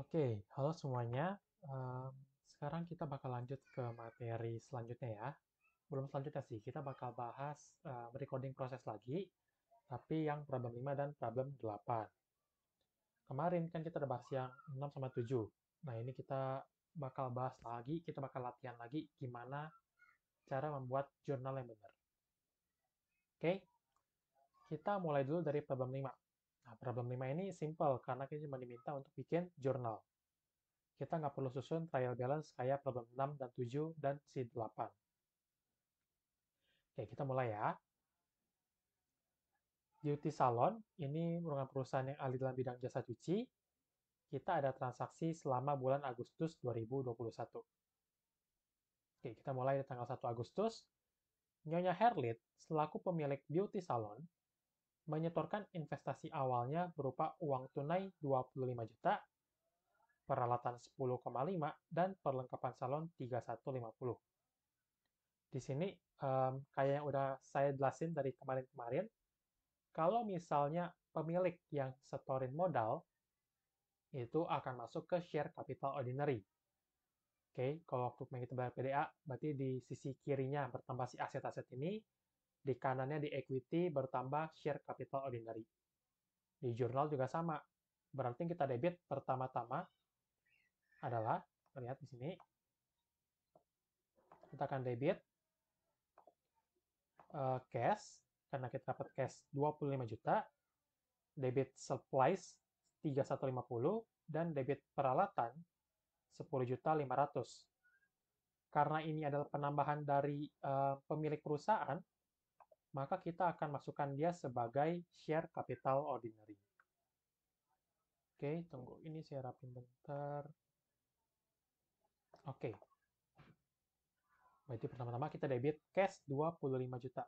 Oke, halo semuanya. Um, sekarang kita bakal lanjut ke materi selanjutnya ya. Belum selanjutnya sih, kita bakal bahas uh, recording proses lagi, tapi yang problem 5 dan problem 8. Kemarin kan kita udah bahas yang 6 sama 7. Nah, ini kita bakal bahas lagi, kita bakal latihan lagi gimana cara membuat jurnal yang benar. Oke, kita mulai dulu dari problem 5. Nah, problem 5 ini simple karena kita cuma diminta untuk bikin jurnal. Kita nggak perlu susun trial balance kayak problem 6 dan 7 dan si 8. Oke, kita mulai ya. Beauty Salon, ini merupakan perusahaan yang ahli dalam bidang jasa cuci. Kita ada transaksi selama bulan Agustus 2021. Oke, kita mulai di tanggal 1 Agustus. Nyonya Herlit, selaku pemilik Beauty Salon, menyetorkan investasi awalnya berupa uang tunai 25 juta, peralatan 10,5, dan perlengkapan salon 3150. Di sini, um, kayak yang udah saya jelasin dari kemarin-kemarin, kalau misalnya pemilik yang setorin modal, itu akan masuk ke share capital ordinary. Oke, okay, kalau waktu kita bayar PDA, berarti di sisi kirinya bertambah si aset-aset ini, di kanannya di equity bertambah share capital ordinary. Di jurnal juga sama. Berarti kita debit pertama-tama adalah, lihat di sini, kita akan debit uh, cash, karena kita dapat cash 25 juta, debit supplies 3150 dan debit peralatan juta 10.500. Karena ini adalah penambahan dari uh, pemilik perusahaan, maka kita akan masukkan dia sebagai share capital ordinary. Oke, tunggu ini saya rapin bentar. Oke. Berarti pertama-tama kita debit cash 25 juta.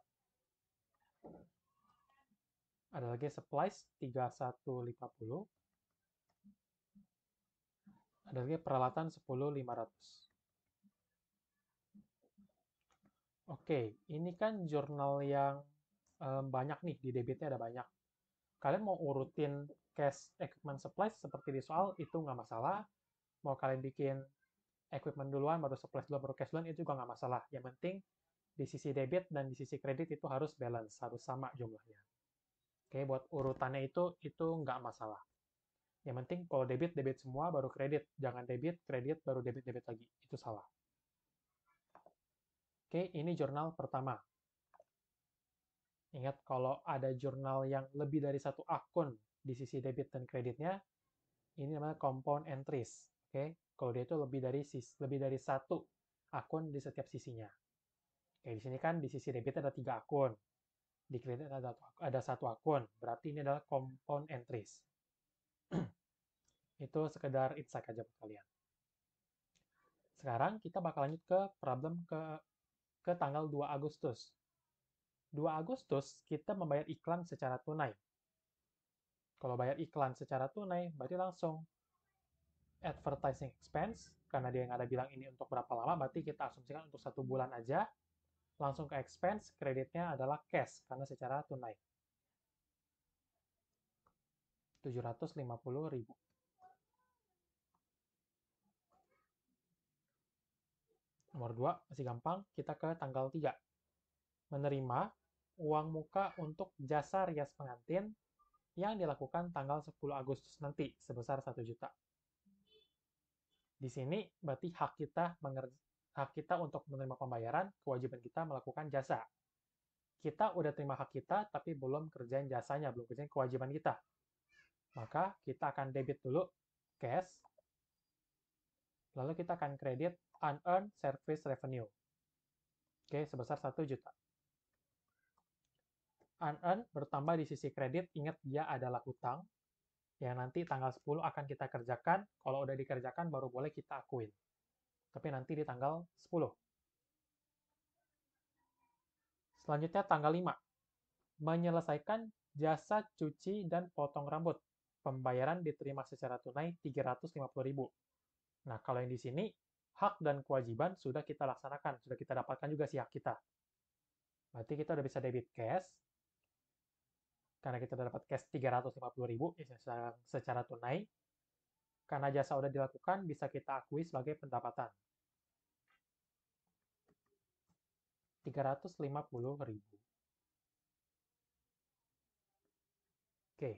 Ada lagi supplies 3150. Ada lagi peralatan 10500. Oke, ini kan jurnal yang, um, banyak nih, di debitnya ada banyak. Kalian mau urutin cash equipment supplies seperti di soal, itu nggak masalah. Mau kalian bikin equipment duluan, baru supplies duluan, baru cash duluan, itu juga nggak masalah. Yang penting di sisi debit dan di sisi kredit itu harus balance, harus sama jumlahnya. Oke, buat urutannya itu, itu nggak masalah. Yang penting kalau debit, debit semua, baru kredit. Jangan debit, kredit, baru debit, debit lagi. Itu salah. Oke, ini jurnal pertama. Ingat kalau ada jurnal yang lebih dari satu akun di sisi debit dan kreditnya, ini namanya compound entries. Oke, kalau dia itu lebih dari lebih dari satu akun di setiap sisinya. Oke, di sini kan di sisi debit ada tiga akun, di kredit ada ada satu akun. Berarti ini adalah compound entries. itu sekedar insight aja buat kalian. Sekarang kita bakal lanjut ke problem ke ke tanggal 2 Agustus. 2 Agustus kita membayar iklan secara tunai. Kalau bayar iklan secara tunai, berarti langsung advertising expense, karena dia nggak ada bilang ini untuk berapa lama, berarti kita asumsikan untuk satu bulan aja, langsung ke expense, kreditnya adalah cash, karena secara tunai. 750 ribu. Nomor 2, masih gampang, kita ke tanggal 3. Menerima uang muka untuk jasa rias pengantin yang dilakukan tanggal 10 Agustus nanti sebesar 1 juta. Di sini berarti hak kita hak kita untuk menerima pembayaran, kewajiban kita melakukan jasa. Kita udah terima hak kita, tapi belum kerjain jasanya, belum kerjain kewajiban kita. Maka kita akan debit dulu cash, lalu kita akan kredit unearned service revenue. Oke, sebesar 1 juta. Unearned bertambah di sisi kredit, ingat dia adalah hutang, yang nanti tanggal 10 akan kita kerjakan, kalau udah dikerjakan baru boleh kita akui. Tapi nanti di tanggal 10. Selanjutnya tanggal 5. Menyelesaikan jasa cuci dan potong rambut. Pembayaran diterima secara tunai 350.000. Nah, kalau yang di sini hak dan kewajiban sudah kita laksanakan, sudah kita dapatkan juga sih hak kita. Berarti kita udah bisa debit cash, karena kita udah dapat cash 350.000 ya, eh, secara, secara tunai. Karena jasa udah dilakukan, bisa kita akui sebagai pendapatan. 350.000. Oke,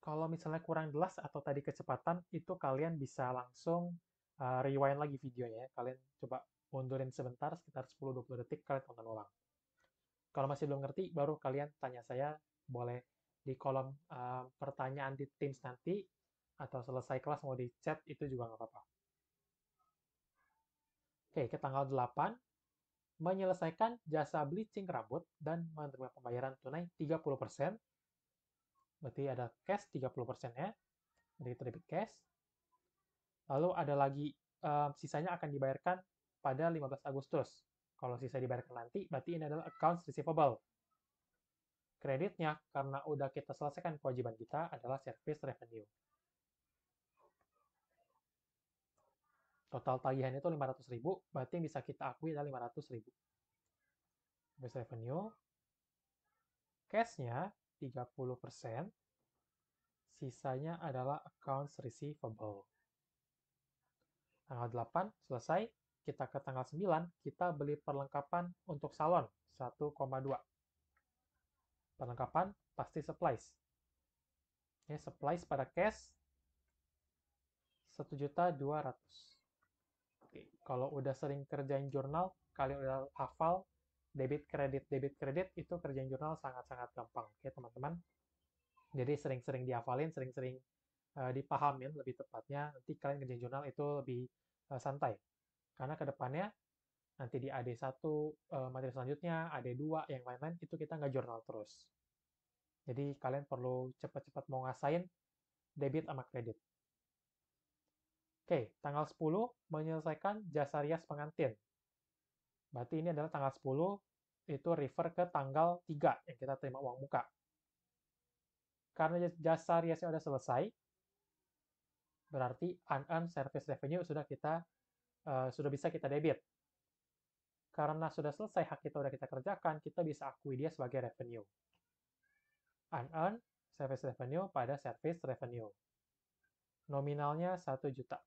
kalau misalnya kurang jelas atau tadi kecepatan, itu kalian bisa langsung uh, rewind lagi videonya. Ya. Kalian coba mundurin sebentar, sekitar 10-20 detik, kalian tonton ulang. Kalau masih belum ngerti, baru kalian tanya saya, boleh di kolom uh, pertanyaan di Teams nanti, atau selesai kelas mau di chat, itu juga nggak apa-apa. Oke, ke tanggal 8, menyelesaikan jasa bleaching rambut dan menerima pembayaran tunai 30%. Berarti ada cash 30% ya. Berarti terbit cash. Lalu ada lagi uh, sisanya akan dibayarkan pada 15 Agustus. Kalau sisa dibayarkan nanti, berarti ini adalah accounts receivable. Kreditnya, karena udah kita selesaikan kewajiban kita, adalah service revenue. Total tagihan itu 500 ribu, berarti yang bisa kita akui adalah 500 ribu. Service revenue. Cashnya 30%, sisanya adalah accounts receivable tanggal 8 selesai, kita ke tanggal 9, kita beli perlengkapan untuk salon 1,2. Perlengkapan pasti supplies. Ya, supplies pada cash juta 200. Oke, kalau udah sering kerjain jurnal, kali udah hafal debit kredit debit kredit itu kerjain jurnal sangat-sangat gampang. Oke, teman-teman. Jadi sering-sering dihafalin, sering-sering dipahami eh, dipahamin lebih tepatnya nanti kalian kerja jurnal itu lebih uh, santai karena kedepannya nanti di AD1 uh, eh, materi selanjutnya AD2 yang lain-lain itu kita nggak jurnal terus jadi kalian perlu cepat-cepat mau ngasain debit sama kredit Oke, tanggal 10 menyelesaikan jasa rias pengantin. Berarti ini adalah tanggal 10, itu refer ke tanggal 3 yang kita terima uang muka. Karena jasa riasnya sudah selesai, berarti unearned service revenue sudah kita uh, sudah bisa kita debit. Karena sudah selesai hak kita sudah kita kerjakan, kita bisa akui dia sebagai revenue. Unearned service revenue pada service revenue. Nominalnya 1 juta.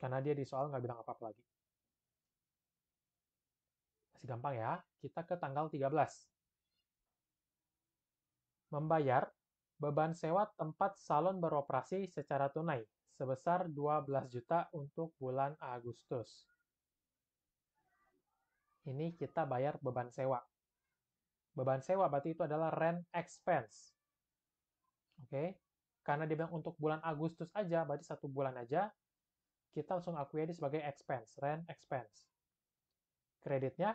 Karena dia di soal nggak bilang apa-apa lagi. Masih gampang ya. Kita ke tanggal 13. Membayar beban sewa tempat salon beroperasi secara tunai sebesar 12 juta untuk bulan Agustus. Ini kita bayar beban sewa. Beban sewa berarti itu adalah rent expense. Oke, okay? karena dia bilang untuk bulan Agustus aja, berarti satu bulan aja, kita langsung akui ini sebagai expense, rent expense. Kreditnya,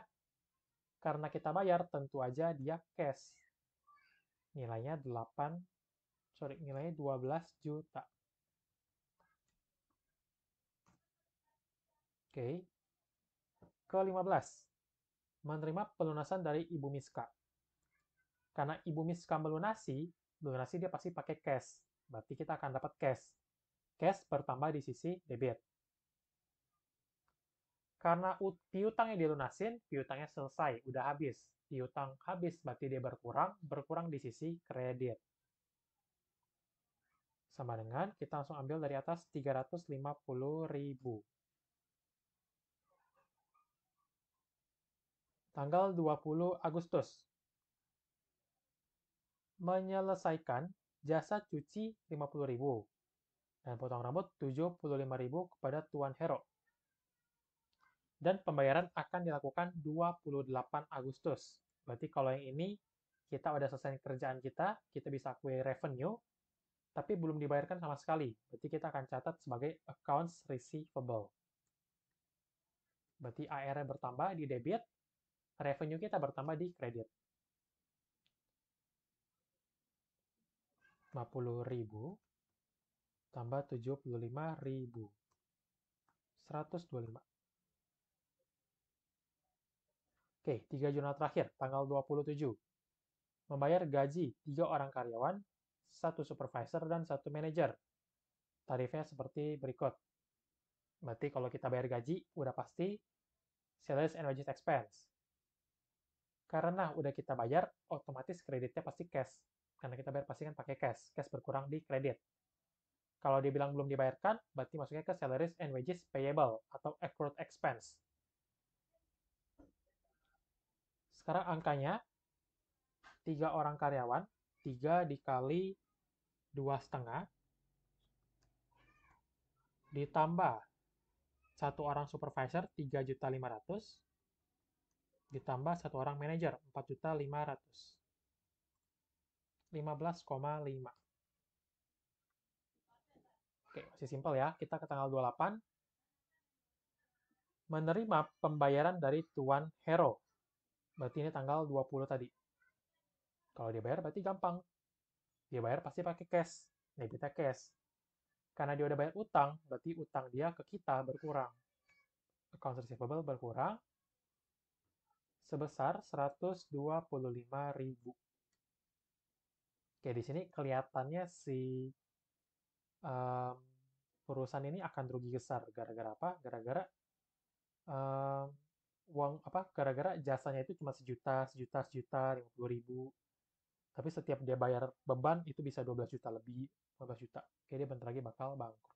karena kita bayar, tentu aja dia cash. Nilainya 8, sorry, nilainya 12 juta. Oke. Ke-15. Menerima pelunasan dari Ibu Miska. Karena Ibu Miska melunasi, melunasi dia pasti pakai cash. Berarti kita akan dapat cash. Cash bertambah di sisi debit. Karena piutang yang dilunasin, piutangnya selesai, udah habis. Piutang habis, berarti dia berkurang, berkurang di sisi kredit sama dengan kita langsung ambil dari atas 350.000. tanggal 20 Agustus. Menyelesaikan jasa cuci 50.000 dan potong rambut 75.000 kepada Tuan Hero. Dan pembayaran akan dilakukan 28 Agustus. Berarti kalau yang ini kita udah selesai kerjaan kita, kita bisa kue revenue, tapi belum dibayarkan sama sekali. Berarti kita akan catat sebagai accounts receivable. Berarti ar bertambah di debit, revenue kita bertambah di kredit. 50.000 tambah 75.000. 125. Oke, tiga jurnal terakhir, tanggal 27. Membayar gaji tiga orang karyawan, satu supervisor, dan satu manager Tarifnya seperti berikut. Berarti kalau kita bayar gaji, udah pasti sales and wages expense. Karena udah kita bayar, otomatis kreditnya pasti cash. Karena kita bayar pasti kan pakai cash. Cash berkurang di kredit. Kalau dia bilang belum dibayarkan, berarti masuknya ke salaries and wages payable atau accrued expense. Sekarang angkanya, tiga orang karyawan, tiga dikali dua setengah, ditambah satu orang supervisor juta 3.500, ditambah satu orang manajer 4.500. 15,5. Oke, masih simpel ya. Kita ke tanggal 28. Menerima pembayaran dari Tuan Hero. Berarti ini tanggal 20 tadi. Kalau dia bayar berarti gampang. Dia bayar pasti pakai cash. Debitnya cash. Karena dia udah bayar utang, berarti utang dia ke kita berkurang. Account receivable berkurang, sebesar 125.000. Oke, di sini kelihatannya si um, perusahaan ini akan rugi besar gara-gara apa? Gara-gara um, uang apa? Gara-gara jasanya itu cuma sejuta, sejuta, sejuta, 50.000. ribu. Tapi setiap dia bayar beban itu bisa 12 juta lebih, 15 juta. Oke, dia bentar lagi bakal bangkrut.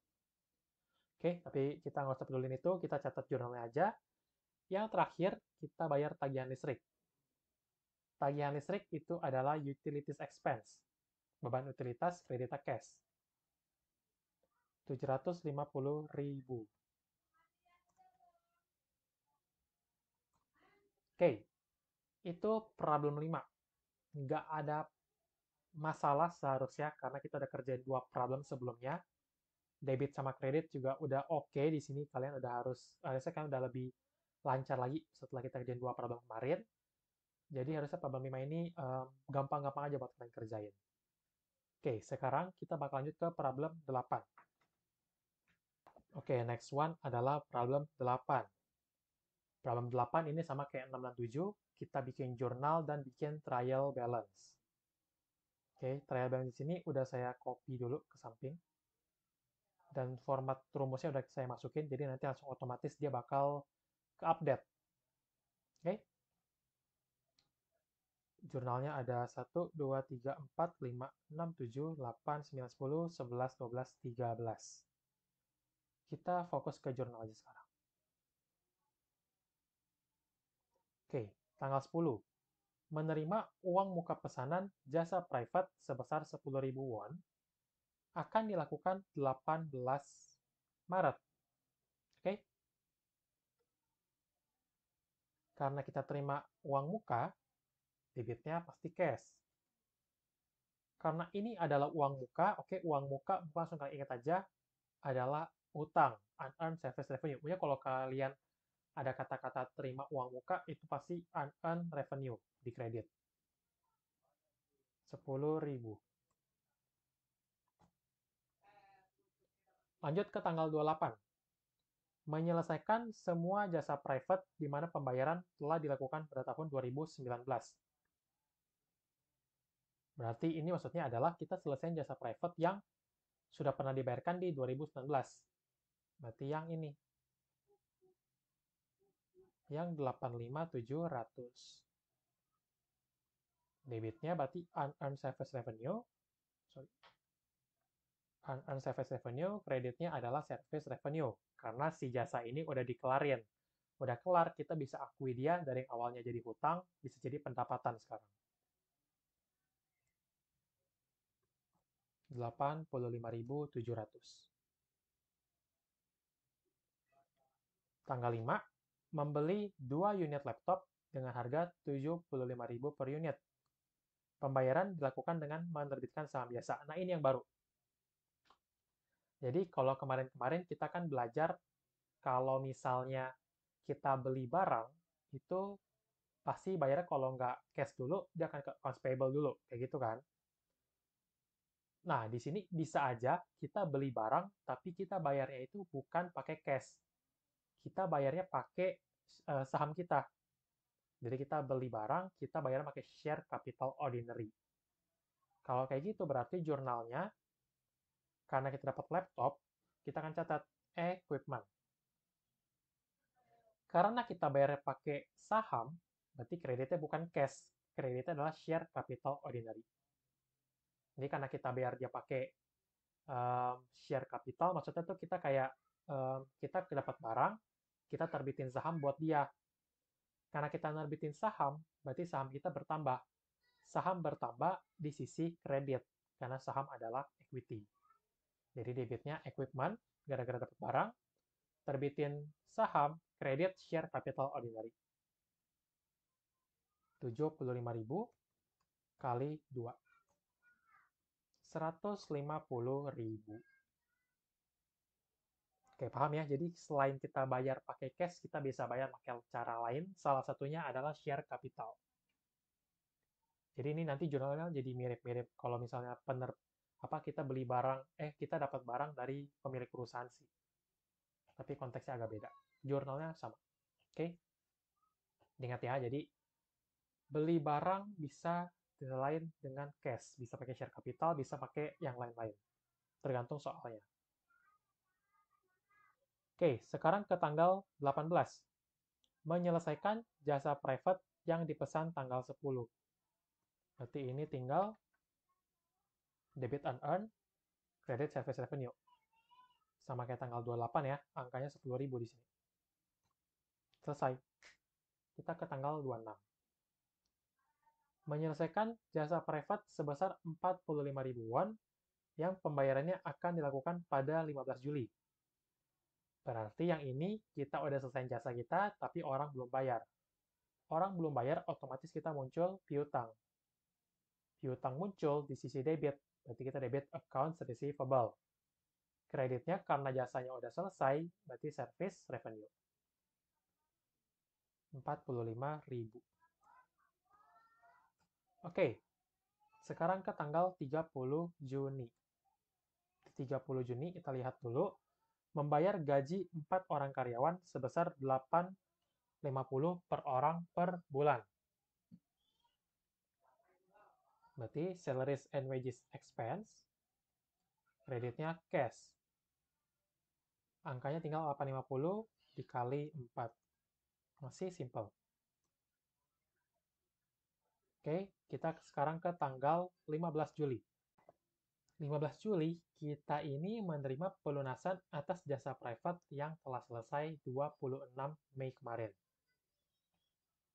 Oke, tapi kita nggak usah pedulin itu, kita catat jurnalnya aja. Yang terakhir, kita bayar tagihan listrik. Tagihan listrik itu adalah utilities expense, beban utilitas kredita cash. 750 ribu. Oke, itu problem 5. Nggak ada masalah seharusnya karena kita udah kerjain dua problem sebelumnya. Debit sama kredit juga udah oke okay di sini. Kalian udah harus, harusnya kalian udah lebih lancar lagi setelah kita kerjain dua problem kemarin. Jadi harusnya problem 5 ini mmm, gampang-gampang um, aja buat kalian kerjain. Oke, sekarang kita bakal lanjut ke problem 8. Oke, next one adalah problem 8. Problem 8 ini sama kayak 6 dan 7, kita bikin jurnal dan bikin trial balance. Oke, trial balance di sini udah saya copy dulu ke samping. Dan format rumusnya udah saya masukin, jadi nanti langsung otomatis dia bakal ke-update. Oke. Okay. Jurnalnya ada 1, 2, 3, 4, 5, 6, 7, 8, 9, 10, 11, 12, 13. Kita fokus ke jurnal aja sekarang. Oke, okay, tanggal 10. Menerima uang muka pesanan jasa private sebesar 10.000 won akan dilakukan 18 Maret karena kita terima uang muka, debitnya pasti cash. Karena ini adalah uang muka, oke, okay, uang muka langsung kalian ingat aja adalah utang, unearned service revenue. Punya kalau kalian ada kata-kata terima uang muka, itu pasti unearned revenue di kredit. 10.000. Lanjut ke tanggal 28 menyelesaikan semua jasa private di mana pembayaran telah dilakukan pada tahun 2019. Berarti ini maksudnya adalah kita selesai jasa private yang sudah pernah dibayarkan di 2019. Berarti yang ini. Yang 85700. Debitnya berarti unearned service revenue. Sorry. Unearned service revenue, kreditnya adalah service revenue. Karena si jasa ini udah dikelarin. Udah kelar, kita bisa akui dia dari awalnya jadi hutang, bisa jadi pendapatan sekarang. 85.700. Tanggal 5, membeli 2 unit laptop dengan harga 75.000 per unit. Pembayaran dilakukan dengan menerbitkan saham biasa. Nah, ini yang baru. Jadi kalau kemarin-kemarin kita kan belajar kalau misalnya kita beli barang, itu pasti bayarnya kalau nggak cash dulu, dia akan ke accounts payable dulu, kayak gitu kan. Nah, di sini bisa aja kita beli barang, tapi kita bayarnya itu bukan pakai cash. Kita bayarnya pakai uh, saham kita. Jadi kita beli barang, kita bayar pakai share capital ordinary. Kalau kayak gitu berarti jurnalnya karena kita dapat laptop, kita akan catat equipment. Karena kita bayar pakai saham, berarti kreditnya bukan cash. Kreditnya adalah share capital ordinary. Jadi karena kita bayar dia pakai um, share capital, maksudnya tuh kita kayak um, kita dapat barang, kita terbitin saham buat dia. Karena kita nerbitin saham, berarti saham kita bertambah. Saham bertambah di sisi kredit, karena saham adalah equity. Jadi debitnya equipment, gara-gara dapat barang, terbitin saham, kredit, share capital ordinary. 75.000 kali 2. 150.000. Oke, paham ya? Jadi selain kita bayar pakai cash, kita bisa bayar pakai cara lain. Salah satunya adalah share capital. Jadi ini nanti jurnalnya jadi mirip-mirip kalau misalnya pener apa kita beli barang eh kita dapat barang dari pemilik perusahaan sih tapi konteksnya agak beda jurnalnya sama oke okay? ingat ya jadi beli barang bisa lain dengan cash bisa pakai share capital bisa pakai yang lain-lain tergantung soalnya oke okay, sekarang ke tanggal 18 menyelesaikan jasa private yang dipesan tanggal 10 berarti ini tinggal debit and earn, credit service revenue. Sama kayak tanggal 28 ya, angkanya 10.000 di sini. Selesai. Kita ke tanggal 26. Menyelesaikan jasa privat sebesar 45 won, yang pembayarannya akan dilakukan pada 15 Juli. Berarti yang ini kita udah selesai jasa kita, tapi orang belum bayar. Orang belum bayar, otomatis kita muncul piutang. Piutang muncul di sisi debit, berarti kita debit account receivable. Kreditnya karena jasanya sudah selesai, berarti service revenue. 45.000. Oke, okay. sekarang ke tanggal 30 Juni. 30 Juni kita lihat dulu membayar gaji 4 orang karyawan sebesar 850 per orang per bulan. Berarti salaries and wages expense, kreditnya cash. Angkanya tinggal 850 dikali 4. Masih simple. Oke, kita sekarang ke tanggal 15 Juli. 15 Juli, kita ini menerima pelunasan atas jasa private yang telah selesai 26 Mei kemarin.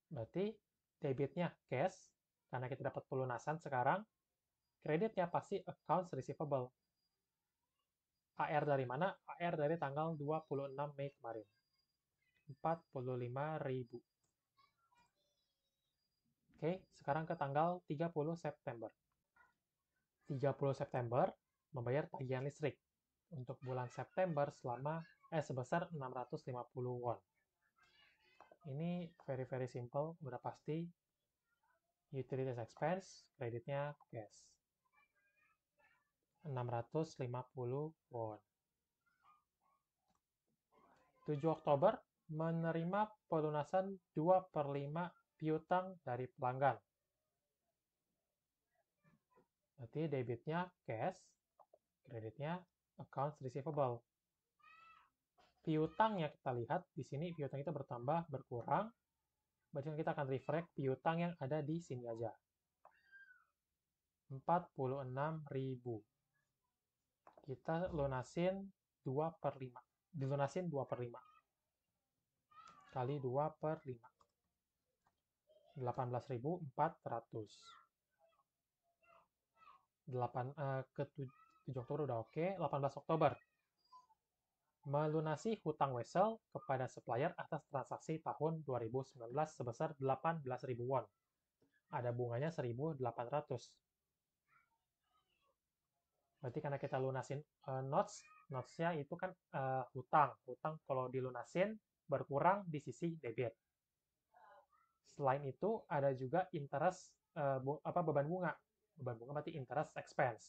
Berarti debitnya cash, karena kita dapat pelunasan sekarang, kreditnya pasti accounts receivable. AR dari mana? AR dari tanggal 26 Mei kemarin. 45 ribu. Oke, sekarang ke tanggal 30 September. 30 September membayar tagihan listrik untuk bulan September selama eh sebesar 650 won. Ini very very simple, udah pasti utilities expense, kreditnya cash. 650 won. 7 Oktober, menerima pelunasan 2 per 5 piutang dari pelanggan. Berarti debitnya cash, kreditnya accounts receivable. Piutang yang kita lihat di sini, piutang itu bertambah, berkurang, Berarti kita akan refract piutang yang ada di sini aja. 46.000. Kita lunasin 2 per 5. Dilunasin 2 per 5. Kali 2 per 5. 18.400. 8 eh, ke 7, 7 Oktober udah oke, okay. 18 Oktober melunasi hutang Wesel kepada supplier atas transaksi tahun 2019 sebesar 18.000 won. Ada bunganya 1.800. Berarti karena kita lunasin uh, notes, notes-nya itu kan uh, hutang. Hutang kalau dilunasin berkurang di sisi debit. Selain itu ada juga interest uh, bu, apa beban bunga. Beban bunga berarti interest expense.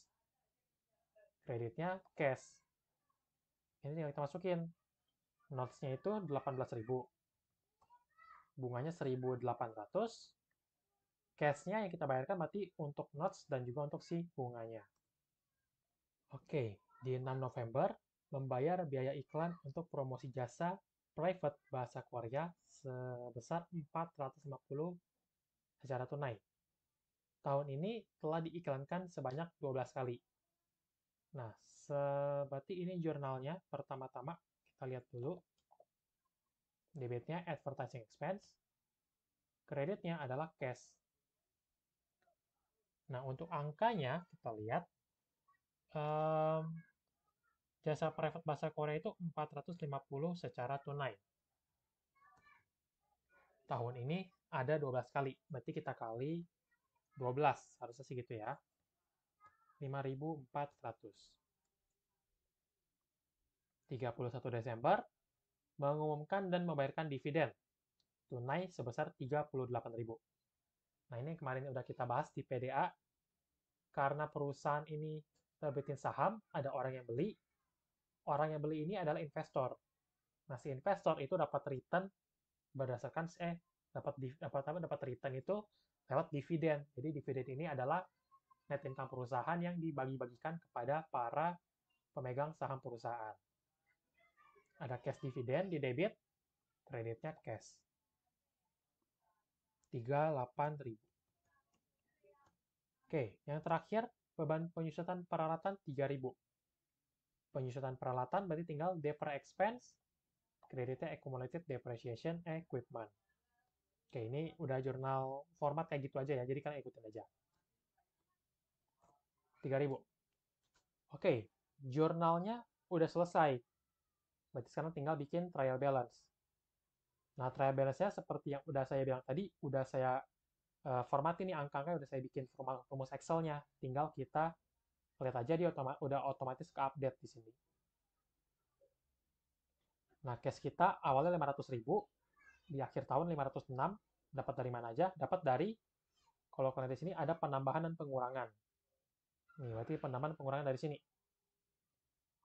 Kreditnya cash ini tinggal kita masukin notesnya itu 18.000 bunganya 1.800 cashnya yang kita bayarkan berarti untuk notes dan juga untuk si bunganya oke di 6 November membayar biaya iklan untuk promosi jasa private bahasa Korea sebesar 450 secara tunai tahun ini telah diiklankan sebanyak 12 kali Nah, berarti ini jurnalnya. Pertama-tama kita lihat dulu. Debitnya advertising expense. Kreditnya adalah cash. Nah, untuk angkanya kita lihat. Um, jasa private bahasa Korea itu 450 secara tunai. Tahun ini ada 12 kali. Berarti kita kali 12. Harusnya segitu ya. 5.400. 31 Desember, mengumumkan dan membayarkan dividen tunai sebesar 38.000. Nah, ini kemarin udah kita bahas di PDA. Karena perusahaan ini terbitin saham, ada orang yang beli. Orang yang beli ini adalah investor. Nah, si investor itu dapat return berdasarkan eh dapat dapat dapat return itu lewat dividen. Jadi dividen ini adalah net income perusahaan yang dibagi-bagikan kepada para pemegang saham perusahaan. Ada cash dividend di debit, kreditnya cash. ribu. Oke, yang terakhir beban penyusutan peralatan ribu. Penyusutan peralatan berarti tinggal defer expense, kreditnya accumulated depreciation equipment. Oke, ini udah jurnal format kayak gitu aja ya, jadi kalian ikutin aja. 3000. Oke, okay, jurnalnya udah selesai. Berarti sekarang tinggal bikin trial balance. Nah, trial balance-nya seperti yang udah saya bilang tadi, udah saya uh, eh, format ini angkanya udah saya bikin formal rumus Excel-nya. Tinggal kita lihat aja dia otoma udah otomatis ke update di sini. Nah, case kita awalnya ribu di akhir tahun 506, dapat dari mana aja? Dapat dari kalau kalian di sini ada penambahan dan pengurangan. Nih, berarti penambahan pengurangan dari sini.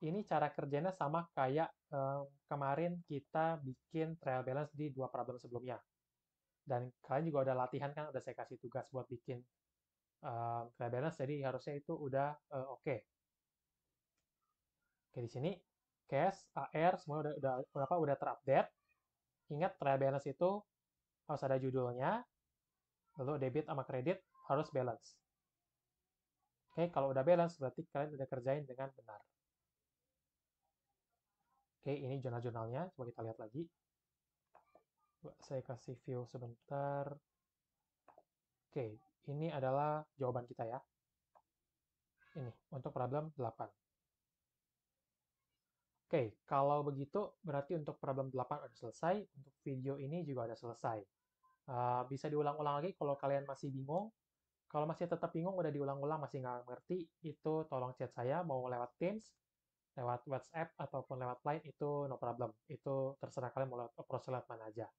Ini cara kerjanya sama kayak eh, kemarin kita bikin trial balance di dua problem sebelumnya. Dan kalian juga ada latihan kan, udah saya kasih tugas buat bikin eh, trial balance, jadi harusnya itu udah uh, oke. Okay. Oke, di sini cash, AR, semua udah, udah, udah apa udah terupdate. Ingat trial balance itu harus ada judulnya, lalu debit sama kredit harus balance. Oke, kalau udah balance berarti kalian udah kerjain dengan benar. Oke, ini jurnal-jurnalnya. Coba kita lihat lagi. Coba saya kasih view sebentar. Oke, ini adalah jawaban kita ya. Ini, untuk problem 8. Oke, kalau begitu berarti untuk problem 8 udah selesai, untuk video ini juga udah selesai. Uh, bisa diulang-ulang lagi kalau kalian masih bingung, kalau masih tetap bingung, udah diulang-ulang, masih nggak ngerti, itu tolong chat saya, mau lewat Teams, lewat WhatsApp, ataupun lewat Line, itu no problem. Itu terserah kalian mau lewat, proses lewat mana aja.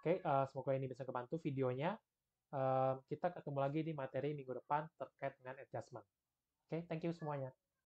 Oke, okay, uh, eh, semoga ini bisa kebantu videonya. Uh, kita ketemu lagi di materi minggu depan terkait dengan adjustment. Oke, okay, thank you semuanya.